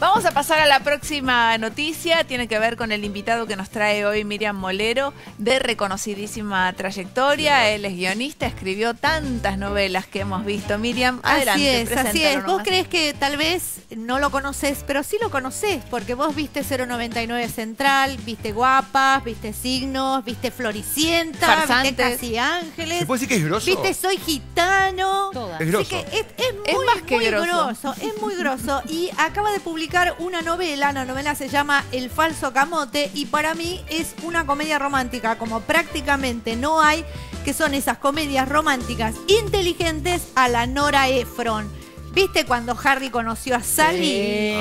Vamos a pasar a la próxima noticia. Tiene que ver con el invitado que nos trae hoy Miriam Molero, de reconocidísima trayectoria. Él es guionista, escribió tantas novelas que hemos visto. Miriam, adelante. Así es, así es. Vos crees que tal vez no lo conoces, pero sí lo conoces, porque vos viste 099 Central, viste Guapas, viste Signos, viste Floricienta, viste Casi Ángeles. Viste Soy Gitano. Es que es, muy, más que Es muy groso Y acaba de publicar una novela, la novela se llama El falso camote y para mí es una comedia romántica, como prácticamente no hay, que son esas comedias románticas inteligentes a la Nora Ephron. ¿Viste cuando Harry conoció a Sally?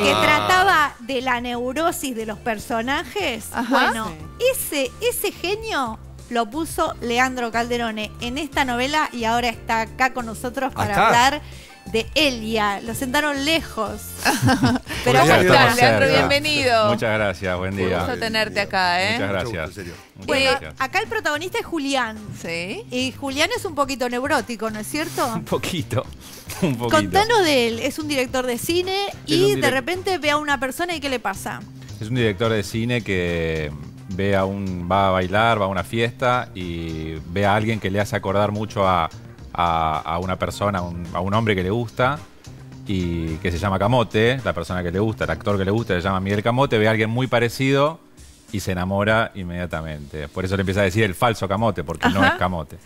Que ah. trataba de la neurosis de los personajes. Bueno, ese, ese genio lo puso Leandro Calderone en esta novela y ahora está acá con nosotros para hablar de Elia. Lo sentaron lejos. Pero Leandro, bienvenido. Muchas gracias, buen día. Un gusto tenerte acá, ¿eh? Muchas gracias. Muchas bueno, gracias. acá el protagonista es Julián. Sí. Y Julián es un poquito neurótico, ¿no es cierto? Un poquito. Un poquito. Contanos de él. Es un director de cine y de repente ve a una persona y ¿qué le pasa? Es un director de cine que ve a un. va a bailar, va a una fiesta y ve a alguien que le hace acordar mucho a a, una persona, a un hombre que le gusta y que se llama Camote, la persona que le gusta, el actor que le gusta, se llama Miguel Camote, ve a alguien muy parecido y se enamora inmediatamente. Por eso le empieza a decir el falso camote, porque no es camote.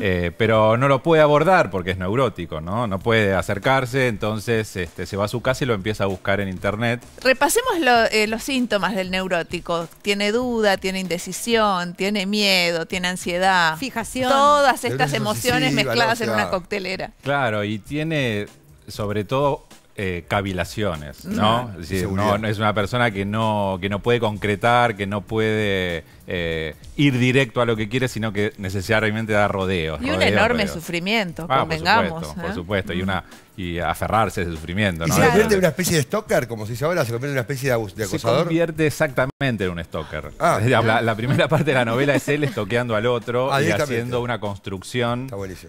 Eh, pero no lo puede abordar porque es neurótico, ¿no? No puede acercarse, entonces este, se va a su casa y lo empieza a buscar en internet. Repasemos eh, los síntomas del neurótico. Tiene duda, tiene indecisión, tiene miedo, tiene ansiedad. Fijación. Todas estas emociones mezcladas en una coctelera. Claro, y tiene sobre todo eh, cavilaciones, mm. ¿no? Ah, es no, es una persona que no, que no puede concretar, que no puede eh, ir directo a lo que quiere, sino que necesariamente da rodeos. Y un enorme sufrimiento, ah, convengamos. ¿eh? Por supuesto, y mm. una y aferrarse a ese sufrimiento. se convierte en una especie de stalker, como se ahora? ¿Se convierte en una especie de, acosador? Se convierte exactamente en un stalker. Ah, la, primera parte de la novela es él estoqueando al otro y haciendo una construcción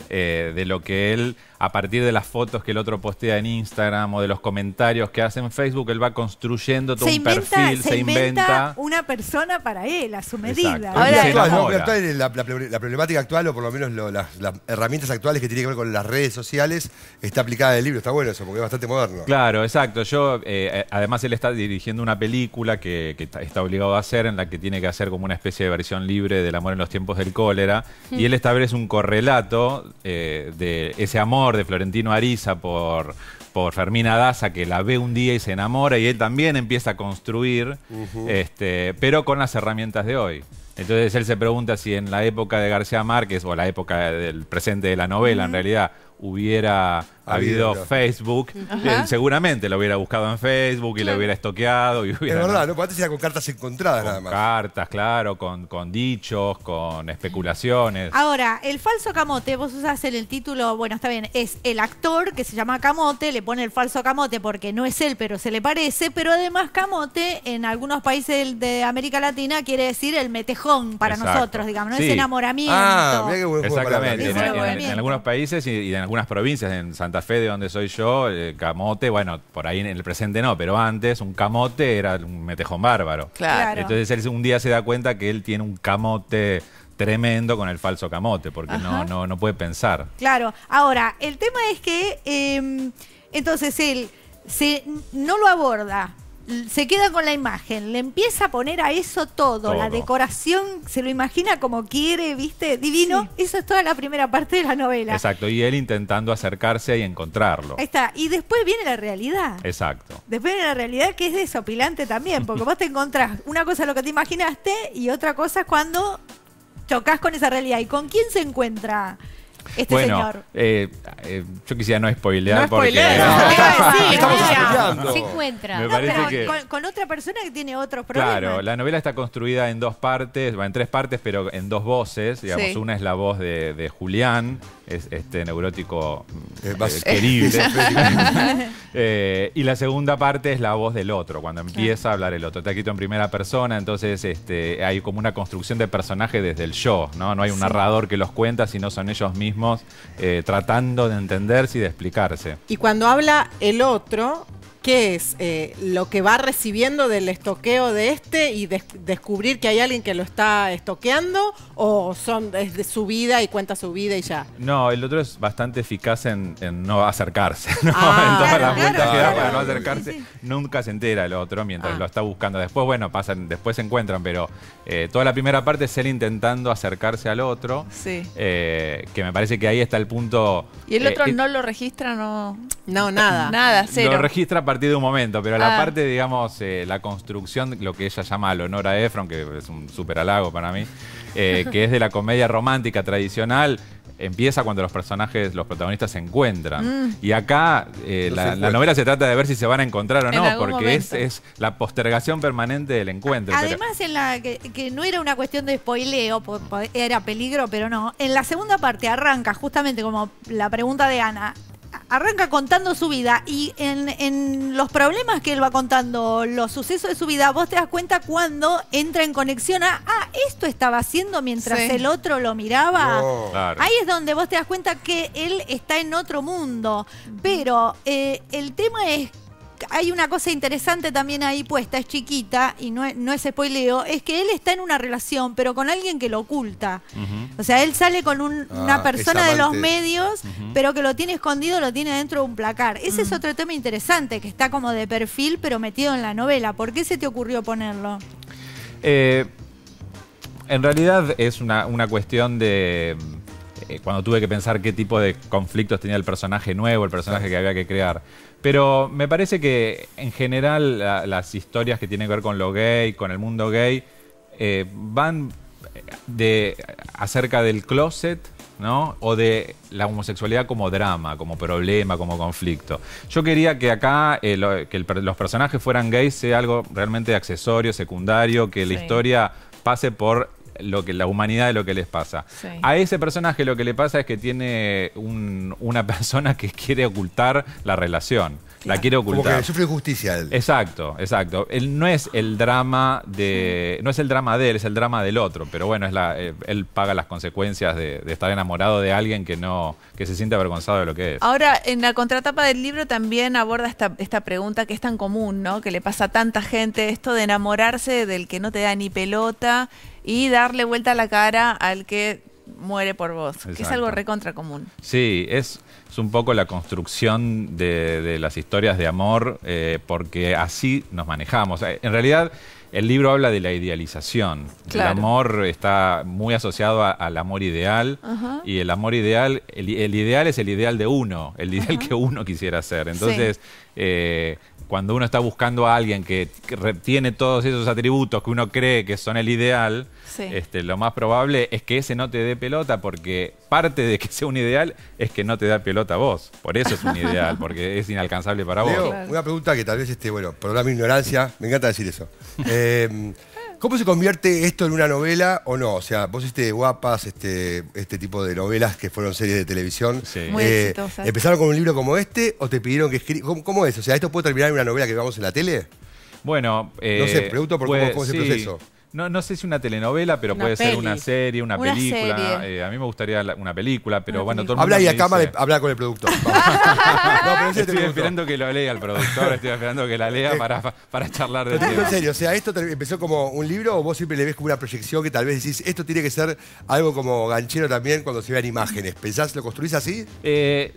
de lo que él, a partir de las fotos que el otro postea en Instagram, de los comentarios que hace en Facebook, él va construyendo todo un perfil, se, inventa, una persona para él, a su medida. la, problemática actual, o por lo menos las, herramientas actuales que tiene que ver con las redes sociales, está aplicada en el libro. Está bueno eso, porque es bastante moderno. Claro, exacto. Yo, eh, eh, además, él está dirigiendo una película que, está obligado a hacer, en la que tiene que hacer como una especie de versión libre del amor en los tiempos del cólera. Mm. Y él establece un correlato eh, de ese amor de Florentino Ariza por por Fermín Daza, que la ve un día y se enamora y él también empieza a construir, este, pero con las herramientas de hoy. Entonces él se pregunta si en la época de García Márquez, o la época del presente de la novela en realidad, hubiera ha habido Facebook, seguramente lo hubiera buscado en Facebook y lo hubiera estoqueado. Y hubiera, es verdad, Antes era con cartas encontradas nada más. Cartas, claro, con, con dichos, con especulaciones. Ahora, el falso camote, vos usas el título, bueno, está bien, es el actor que se llama Camote, le pone el falso camote porque no es él, pero se le parece, pero además camote en algunos países de, América Latina quiere decir el metejón para nosotros, digamos, no es enamoramiento. Ah, Exactamente, en, algunos países y, en algunas provincias, en Santa. Santa Fe, de donde soy yo, camote, bueno, por ahí en el presente no, pero antes un camote era un metejón bárbaro. Claro. Entonces él un día se da cuenta que él tiene un camote tremendo con el falso camote, porque no, no, no, puede pensar. Claro, ahora, el tema es que em, entonces él se, no lo aborda, se queda con la imagen, le empieza a poner a eso todo, la decoración, se lo imagina como quiere, ¿viste? Divino. Eso es toda la primera parte de la novela. Exacto, y él intentando acercarse y encontrarlo. Ahí está, y después viene la realidad. Exacto. Después viene la realidad que es desopilante también, porque vos te encontrás una cosa lo que te imaginaste y otra cosa cuando chocas con esa realidad. ¿Y con quién se encuentra? Este bueno, eh, eh, yo quisiera no spoilear no porque. sí, estamos Se encuentra. con, otra persona que tiene otros problemas. Claro, la novela está construida en dos partes, va en tres partes, pero en dos voces. Digamos, una es la voz de, Julián, es este neurótico eh, querible. Eh, y la segunda parte es la voz del otro, cuando empieza a hablar el otro. te quito en primera persona, entonces este, hay como una construcción de personaje desde el yo, ¿no? No hay un narrador que los cuenta, sino son ellos mismos eh, tratando de entenderse y de explicarse. Y cuando habla el otro, ¿Qué es? Eh, ¿Lo que va recibiendo del estoqueo de este y descubrir que hay alguien que lo está estoqueando? ¿O son, es de su vida y cuenta su vida y ya? No, el otro es bastante eficaz en, no acercarse, ¿no? Ah, en todas las vueltas que da para no acercarse. Nunca se entera el otro mientras ah. lo está buscando. Después, bueno, pasan, después se encuentran, pero eh, toda la primera parte es él intentando acercarse al otro. Sí. Eh, que me parece que ahí está el punto. ¿Y el otro no lo registra? No, no nada. Nada, cero. Lo registra para partir de un momento, pero la ah. parte, digamos, eh, la construcción, lo que ella llama de Efron, que es un súper halago para mí, eh, que es de la comedia romántica tradicional, empieza cuando los personajes, los protagonistas se encuentran. Mm. Y acá eh, la, novela se trata de ver si se van a encontrar o no, porque es, es, la postergación permanente del encuentro. Además, en la que, que, no era una cuestión de spoileo, era peligro, pero no. En la segunda parte arranca justamente como la pregunta de Ana, arranca contando su vida y en, los problemas que él va contando, los sucesos de su vida, vos te das cuenta cuando entra en conexión a, ah, esto estaba haciendo mientras el otro lo miraba. Oh. Ahí es donde vos te das cuenta que él está en otro mundo. Pero eh, el tema es hay una cosa interesante también ahí puesta, es chiquita y no es, no es spoileo, es que él está en una relación, pero con alguien que lo oculta. O sea, él sale con ah, una persona de los medios, pero que lo tiene escondido, lo tiene dentro de un placar. Ese es otro tema interesante, que está como de perfil, pero metido en la novela. ¿Por qué se te ocurrió ponerlo? Eh, en realidad es una cuestión de eh, cuando tuve que pensar qué tipo de conflictos tenía el personaje nuevo, el personaje que había que crear. Pero me parece que en general las historias que tienen que ver con lo gay, con el mundo gay, eh, van eh, de acerca del closet, ¿no? O de la homosexualidad como drama, como problema, como conflicto. Yo quería que acá que los personajes fueran gays sea algo realmente accesorio, secundario, que la historia pase por lo que, la humanidad de lo que les pasa. A ese personaje lo que le pasa es que tiene una persona que quiere ocultar la relación. La quiere ocultar. Porque sufre injusticia Exacto, exacto. Él no es el drama de. No es el drama de él, es el drama del otro. Pero bueno, eh, él paga las consecuencias de, estar enamorado de alguien que no. que se siente avergonzado de lo que es. Ahora, en la contratapa del libro también aborda esta, esta pregunta que es tan común, ¿no? Que le pasa a tanta gente, esto de enamorarse del que no te da ni pelota y darle vuelta a la cara al que muere por vos, que es algo recontra común. Sí, es, es un poco la construcción de, las historias de amor, eh, porque así nos manejamos. Eh, en realidad, el libro habla de la idealización. El amor está muy asociado al amor ideal, y el amor ideal, el, ideal es el ideal de uno, el ideal que uno quisiera ser. Entonces, eh, cuando uno está buscando a alguien que, tiene todos esos atributos que uno cree que son el ideal, este, lo más probable es que ese no te dé pelota, porque parte de que sea un ideal es que no te da pelota a vos. Por eso es un ideal, porque es inalcanzable para vos. Una pregunta que tal vez, esté bueno, por la mi ignorancia, me encanta decir eso. Eh, ¿Cómo se convierte esto en una novela o no? O sea, vos hiciste guapas, este, este tipo de novelas que fueron series de televisión. Sí. Eh, Muy ¿Empezaron con un libro como este o te pidieron que escribas? ¿Cómo, es? O sea, ¿esto puede terminar en una novela que veamos en la tele? Bueno, no sé, eh, pregunto por cómo, fue pues es el proceso. No, no sé si una telenovela, pero puede ser una serie, una, película. Eh, a mí me gustaría una película, pero bueno, todo el mundo Habla y acá habla con el productor. estoy esperando que lo lea el productor, estoy esperando que la lea eh, para, para charlar de tema. En serio, o sea, ¿esto empezó como un libro o vos siempre le ves como una proyección que tal vez decís, esto tiene que ser algo como ganchero también cuando se vean imágenes? ¿Pensás, lo construís así? Eh,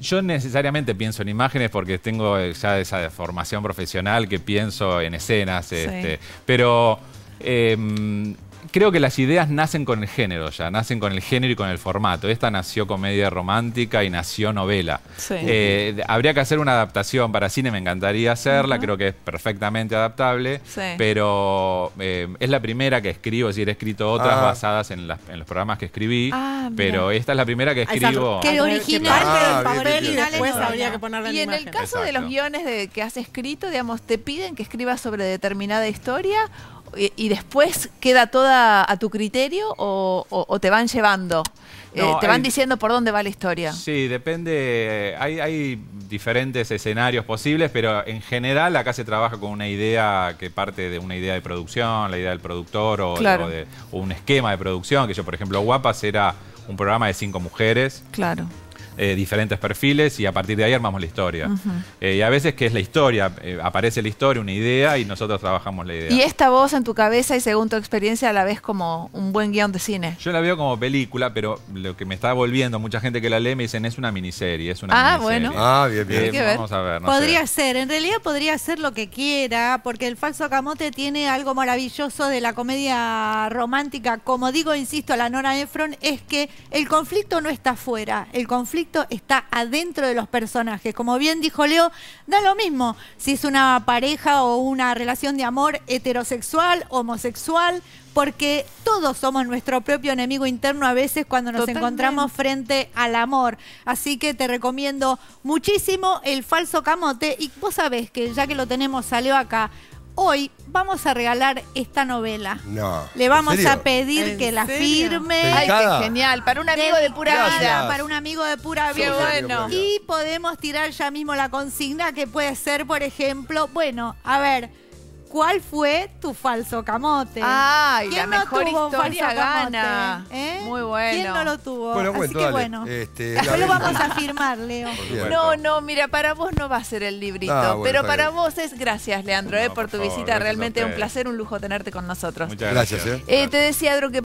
yo necesariamente pienso en imágenes porque tengo ya esa formación profesional que pienso en escenas, este, pero Em, creo que las ideas nacen con el género ya, nacen con el género y con el formato. Esta nació comedia romántica y nació novela. Eh, habría que hacer una adaptación para cine, me encantaría hacerla, creo que es perfectamente adaptable, pero em, es la primera que escribo, es decir, he escrito otras ah. basadas en, los programas que escribí, ah, pero esta es la primera que escribo. Que original, ah, papel habría que ponerla en Y en el caso de los guiones que has escrito, digamos, ¿te piden que escribas sobre determinada historia y, después queda toda a tu criterio o, te van llevando? Eh, ¿Te van diciendo por dónde va la historia? Sí, depende. Hay, diferentes escenarios posibles, pero en general acá se trabaja con una idea que parte de una idea de producción, la idea del productor o, de, un esquema de producción. Que yo, por ejemplo, Guapas era un programa de cinco mujeres. Claro. Eh, diferentes perfiles y a partir de ahí armamos la historia. Eh, y a veces que es la historia, eh, aparece la historia, una idea y nosotros trabajamos la idea. ¿Y esta voz en tu cabeza y según tu experiencia la ves como un buen guión de cine? Yo la veo como película, pero lo que me está volviendo, mucha gente que la lee me dicen es una miniserie, es una ah, bueno. Ah, bien, vamos a ver. podría ser, en realidad podría ser lo que quiera, porque el falso camote tiene algo maravilloso de la comedia romántica. Como digo, insisto, la Nora Efron, es que el conflicto no está afuera, el conflicto esto está adentro de los personajes. Como bien dijo Leo, da lo mismo si es una pareja o una relación de amor heterosexual, homosexual, porque todos somos nuestro propio enemigo interno a veces cuando nos encontramos frente al amor. Así que te recomiendo muchísimo el falso camote. Y vos sabés que ya que lo tenemos, salió acá hoy vamos a regalar esta novela. No. Le vamos a pedir que la firme. Ay, qué genial. Para un amigo de pura vida. Para un amigo de pura vida. Y podemos tirar ya mismo la consigna que puede ser, por ejemplo, bueno, a ver. ¿Cuál fue tu falso camote? Ay, ¿Quién no mejor tuvo historia gana. ¿Eh? Muy bueno. ¿Quién no lo tuvo? Bueno, Así que bueno. Este, lo vamos a firmar, Leo. No, no, mira, para vos no va a ser el librito. Ah, pero para vos es. Gracias, Leandro, eh, por, tu visita. Realmente un placer, un lujo tenerte con nosotros. Muchas gracias. Eh. eh. te decía, Adro, que.